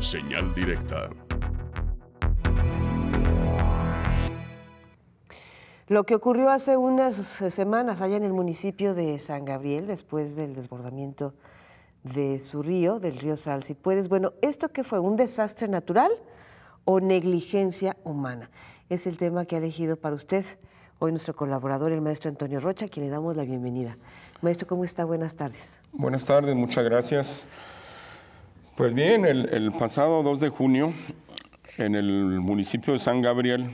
Señal directa. Lo que ocurrió hace unas semanas allá en el municipio de San Gabriel, después del desbordamiento de su río, del río Sal, si puedes. Bueno, ¿esto qué fue? ¿Un desastre natural o negligencia humana? Es el tema que ha elegido para usted hoy nuestro colaborador, el maestro Antonio Rocha, a quien le damos la bienvenida. Maestro, ¿cómo está? Buenas tardes. Buenas tardes, muchas gracias. Pues bien, el, pasado 2 de junio, en el municipio de San Gabriel,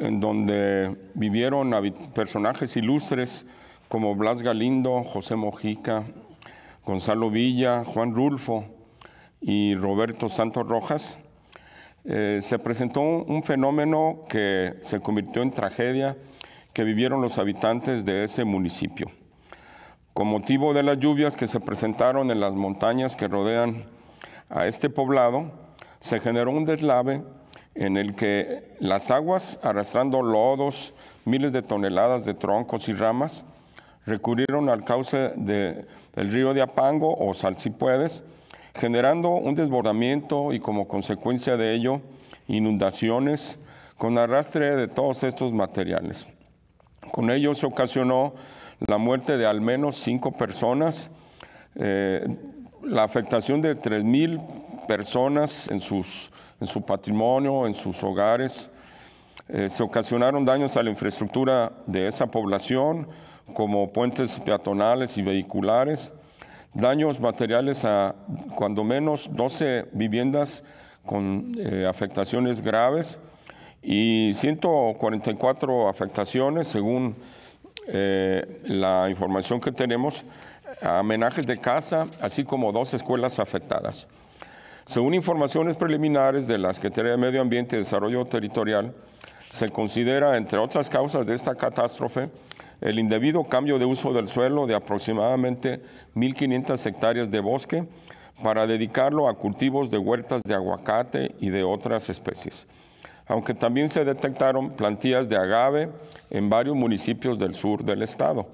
en donde vivieron personajes ilustres como Blas Galindo, José Mojica, Gonzalo Villa, Juan Rulfo y Roberto Santos Rojas, eh, se presentó un fenómeno que se convirtió en tragedia que vivieron los habitantes de ese municipio. Con motivo de las lluvias que se presentaron en las montañas que rodean a este poblado, se generó un deslave en el que las aguas, arrastrando lodos, miles de toneladas de troncos y ramas, recurrieron al cauce del río de Apango o Salcipuedes, generando un desbordamiento y como consecuencia de ello inundaciones con arrastre de todos estos materiales. Con ello se ocasionó la muerte de al menos cinco personas, eh, la afectación de 3.000 personas en, sus, en su patrimonio, en sus hogares. Eh, se ocasionaron daños a la infraestructura de esa población, como puentes peatonales y vehiculares, daños materiales a cuando menos 12 viviendas con eh, afectaciones graves y 144 afectaciones según eh, la información que tenemos, amenajes de casa, así como dos escuelas afectadas. Según informaciones preliminares de la Secretaría de Medio Ambiente y Desarrollo Territorial, se considera, entre otras causas de esta catástrofe, el indebido cambio de uso del suelo de aproximadamente 1.500 hectáreas de bosque para dedicarlo a cultivos de huertas de aguacate y de otras especies aunque también se detectaron plantillas de agave en varios municipios del sur del estado.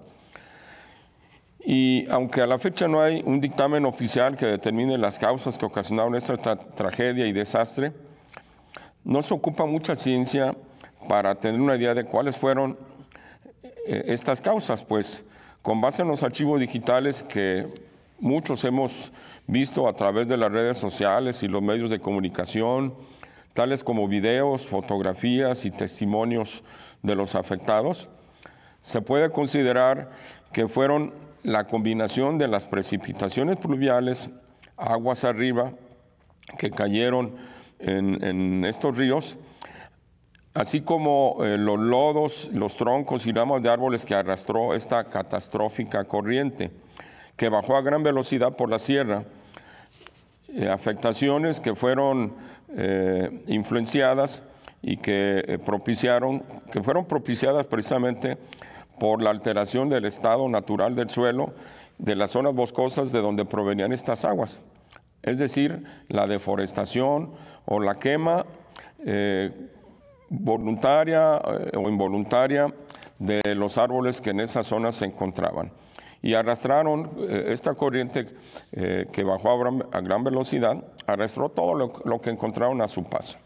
Y aunque a la fecha no hay un dictamen oficial que determine las causas que ocasionaron esta tragedia y desastre, no se ocupa mucha ciencia para tener una idea de cuáles fueron eh, estas causas, pues con base en los archivos digitales que muchos hemos visto a través de las redes sociales y los medios de comunicación, tales como videos, fotografías y testimonios de los afectados, se puede considerar que fueron la combinación de las precipitaciones pluviales, aguas arriba, que cayeron en, estos ríos, así como eh, los lodos, los troncos y ramas de árboles que arrastró esta catastrófica corriente, que bajó a gran velocidad por la sierra eh, afectaciones que fueron eh, influenciadas y que eh, propiciaron, que fueron propiciadas precisamente por la alteración del estado natural del suelo de las zonas boscosas de donde provenían estas aguas, es decir, la deforestación o la quema voluntaria o involuntaria de los árboles que en esas zonas se encontraban y arrastraron eh, esta corriente eh, que bajó a gran, velocidad, arrastró todo lo, que encontraron a su paso.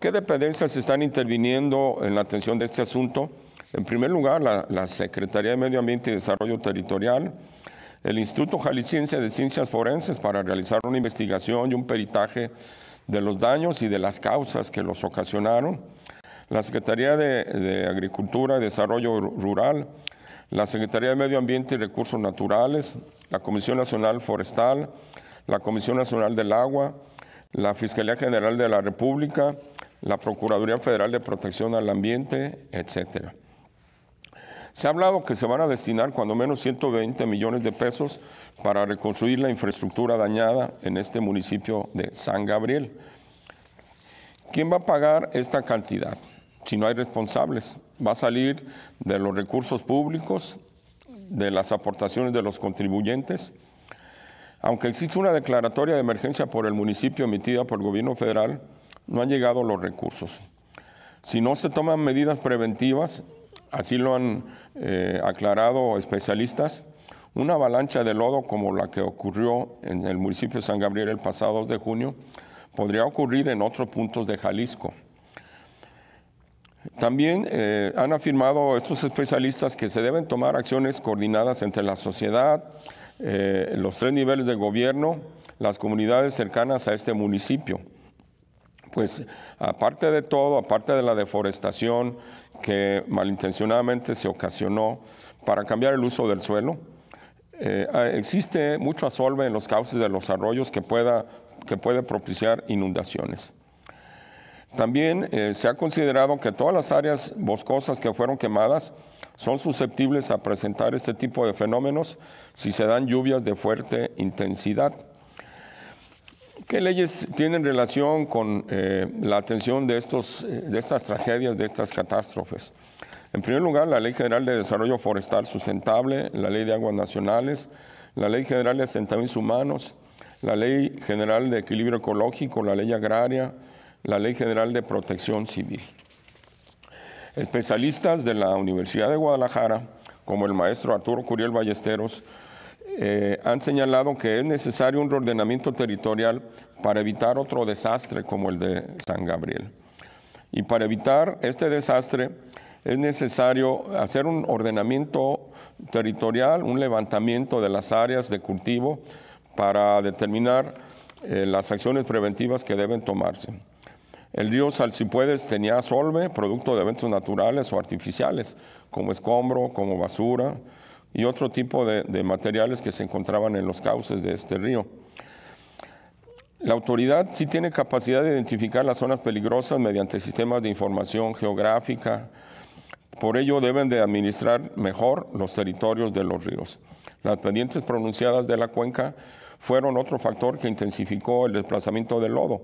¿Qué dependencias están interviniendo en la atención de este asunto? En primer lugar, la, Secretaría de Medio Ambiente y Desarrollo Territorial, el Instituto Jalisciense de Ciencias Forenses para realizar una investigación y un peritaje de los daños y de las causas que los ocasionaron, la Secretaría de Agricultura y Desarrollo Rural, la Secretaría de Medio Ambiente y Recursos Naturales, la Comisión Nacional Forestal, la Comisión Nacional del Agua, la Fiscalía General de la República, la Procuraduría Federal de Protección al Ambiente, etcétera. Se ha hablado que se van a destinar cuando menos 120 millones de pesos para reconstruir la infraestructura dañada en este municipio de San Gabriel. ¿Quién va a pagar esta cantidad? si no hay responsables. Va a salir de los recursos públicos, de las aportaciones de los contribuyentes. Aunque existe una declaratoria de emergencia por el municipio emitida por el gobierno federal, no han llegado los recursos. Si no se toman medidas preventivas, así lo han eh, aclarado especialistas, una avalancha de lodo como la que ocurrió en el municipio de San Gabriel el pasado 2 de junio podría ocurrir en otros puntos de Jalisco. También eh, han afirmado estos especialistas que se deben tomar acciones coordinadas entre la sociedad, eh, los tres niveles de gobierno, las comunidades cercanas a este municipio. Pues aparte de todo, aparte de la deforestación que malintencionadamente se ocasionó para cambiar el uso del suelo, eh, ah, existe mucho asolve en los cauces de los arroyos que, pueda, que puede propiciar inundaciones. También eh, se ha considerado que todas las áreas boscosas que fueron quemadas son susceptibles a presentar este tipo de fenómenos si se dan lluvias de fuerte intensidad. ¿Qué leyes tienen relación con eh, la atención de, eh, de estas tragedias, de estas catástrofes? En primer lugar, la Ley General de Desarrollo Forestal Sustentable, la Ley de Aguas Nacionales, la Ley General de Asentamientos Humanos, la Ley General de Equilibrio Ecológico, la Ley Agraria, la Ley General de Protección Civil. Especialistas de la Universidad de Guadalajara, como el maestro Arturo Curiel Ballesteros, eh, han señalado que es necesario un reordenamiento territorial para evitar otro desastre como el de San Gabriel. Y para evitar este desastre es necesario hacer un ordenamiento territorial, un levantamiento de las áreas de cultivo para determinar eh, las acciones preventivas que deben tomarse. El río Salsipuedes tenía solve, producto de eventos naturales o artificiales, como escombro, como basura y otro tipo de, de materiales que se encontraban en los cauces de este río. La autoridad sí tiene capacidad de identificar las zonas peligrosas mediante sistemas de información geográfica. Por ello deben de administrar mejor los territorios de los ríos. Las pendientes pronunciadas de la cuenca fueron otro factor que intensificó el desplazamiento del lodo,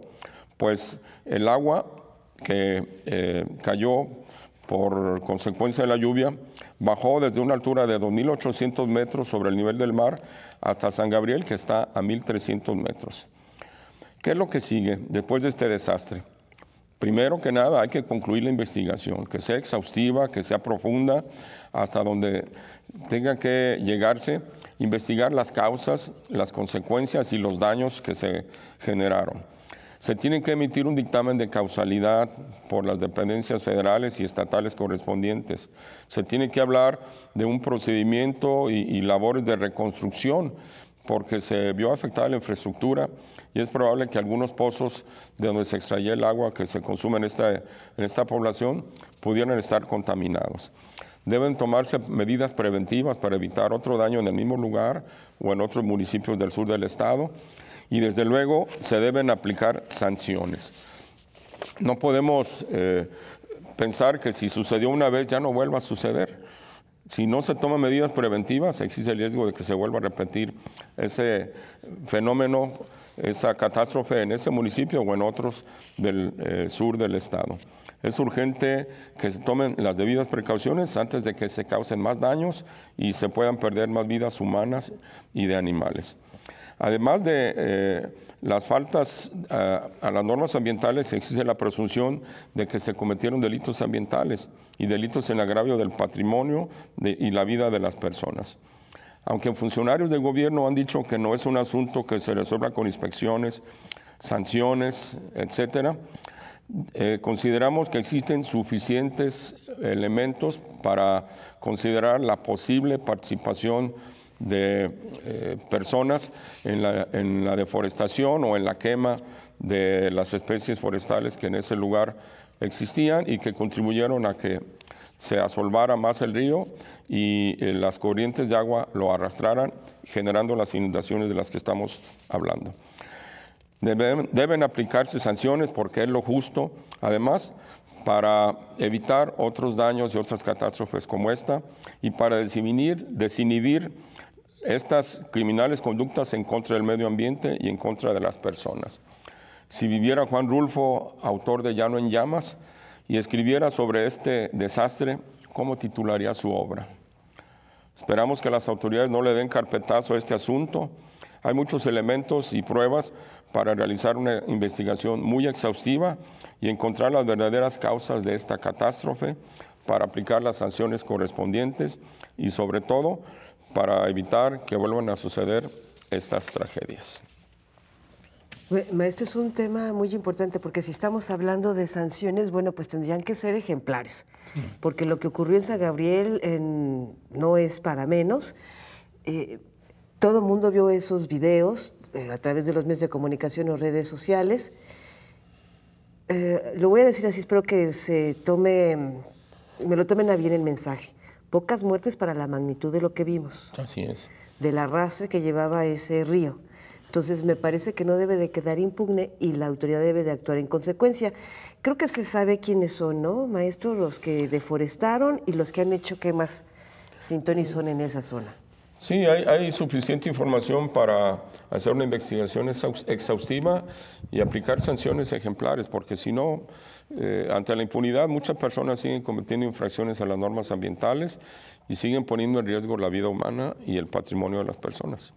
pues el agua que eh, cayó por consecuencia de la lluvia bajó desde una altura de 2.800 metros sobre el nivel del mar hasta San Gabriel, que está a 1.300 metros. ¿Qué es lo que sigue después de este desastre? Primero que nada, hay que concluir la investigación, que sea exhaustiva, que sea profunda, hasta donde tenga que llegarse, investigar las causas, las consecuencias y los daños que se generaron se tiene que emitir un dictamen de causalidad por las dependencias federales y estatales correspondientes. Se tiene que hablar de un procedimiento y, labores de reconstrucción porque se vio afectada la infraestructura y es probable que algunos pozos de donde se extraía el agua que se consume en esta, en esta población pudieran estar contaminados. Deben tomarse medidas preventivas para evitar otro daño en el mismo lugar o en otros municipios del sur del estado y desde luego se deben aplicar sanciones. No podemos eh, pensar que si sucedió una vez ya no vuelva a suceder. Si no se toman medidas preventivas, existe el riesgo de que se vuelva a repetir ese fenómeno, esa catástrofe en ese municipio o en otros del eh, sur del estado. Es urgente que se tomen las debidas precauciones antes de que se causen más daños y se puedan perder más vidas humanas y de animales. Además de eh, las faltas a, las normas ambientales, existe la presunción de que se cometieron delitos ambientales y delitos en agravio del patrimonio y la vida de las personas. Aunque funcionarios del gobierno han dicho que no es un asunto que se resuelva con inspecciones, sanciones, etc., eh, consideramos que existen suficientes elementos para considerar la posible participación de eh, personas en la, deforestación o en la quema de las especies forestales que en ese lugar existían y que contribuyeron a que se asolvara más el río y eh, las corrientes de agua lo arrastraran, generando las inundaciones de las que estamos hablando. Deben, aplicarse sanciones porque es lo justo. Además, para evitar otros daños y otras catástrofes como esta y para desinhibir, desinhibir estas criminales conductas en contra del medio ambiente y en contra de las personas. Si viviera Juan Rulfo, autor de Llano en Llamas, y escribiera sobre este desastre, ¿cómo titularía su obra? Esperamos que las autoridades no le den carpetazo a este asunto. Hay muchos elementos y pruebas para realizar una investigación muy exhaustiva y encontrar las verdaderas causas de esta catástrofe para aplicar las sanciones correspondientes y sobre todo para evitar que vuelvan a suceder estas tragedias. Maestro, es un tema muy importante porque si estamos hablando de sanciones, bueno, pues tendrían que ser ejemplares, porque lo que ocurrió en San Gabriel no es para menos. Eh, todo el mundo vio esos videos eh, a través de los medios de comunicación o redes sociales. Eh, lo voy a decir así, espero que se tome, me lo tomen a bien el mensaje. Pocas muertes para la magnitud de lo que vimos. Así es. Del arrastre que llevaba ese río. Entonces me parece que no debe de quedar impugne y la autoridad debe de actuar en consecuencia. Creo que se sabe quiénes son, ¿no, maestro? Los que deforestaron y los que han hecho quemas son en esa zona. Sí, hay, suficiente información para hacer una investigación exhaustiva y aplicar sanciones ejemplares, porque si no, eh, ante la impunidad muchas personas siguen cometiendo infracciones a las normas ambientales y siguen poniendo en riesgo la vida humana y el patrimonio de las personas.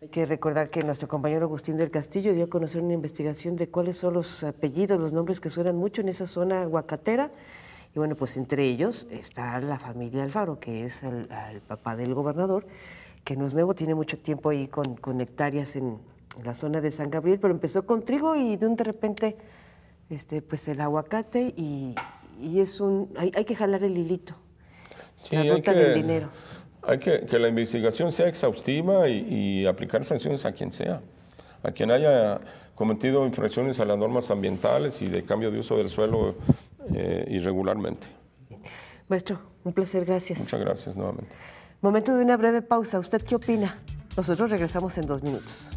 Hay que recordar que nuestro compañero Agustín del Castillo dio a conocer una investigación de cuáles son los apellidos, los nombres que suenan mucho en esa zona aguacatera y bueno, pues entre ellos está la familia Alfaro, que es el, papá del gobernador, que no es nuevo, tiene mucho tiempo ahí con, hectáreas en, la zona de San Gabriel, pero empezó con trigo y de un de repente, este, pues el aguacate y, es un, hay, que jalar el hilito, la dinero. Hay que que la investigación sea exhaustiva y, y, aplicar sanciones a quien sea, a quien haya cometido infracciones a las normas ambientales y de cambio de uso del suelo eh, irregularmente. Maestro, un placer, gracias. Muchas gracias nuevamente. Momento de una breve pausa. ¿Usted qué opina? Nosotros regresamos en dos minutos.